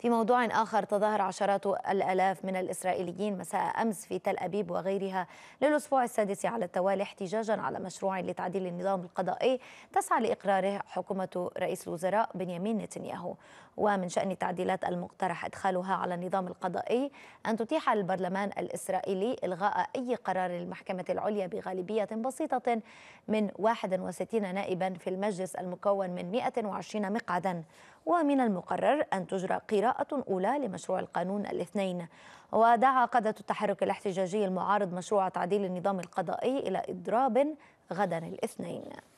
في موضوع آخر تظاهر عشرات الآلاف من الإسرائيليين مساء أمس في تل أبيب وغيرها للأسبوع السادس على التوالي احتجاجا على مشروع لتعديل النظام القضائي تسعى لإقراره حكومة رئيس الوزراء بنيامين نتنياهو ومن شأن التعديلات المقترح إدخالها على النظام القضائي أن تتيح البرلمان الإسرائيلي إلغاء أي قرار للمحكمة العليا بغالبية بسيطة من 61 نائبا في المجلس المكون من 120 مقعدا ومن المقرر أن تجرى قراءة أولى لمشروع القانون الاثنين ودعا قادة التحرك الاحتجاجي المعارض مشروع تعديل النظام القضائي إلى إضراب غدا الاثنين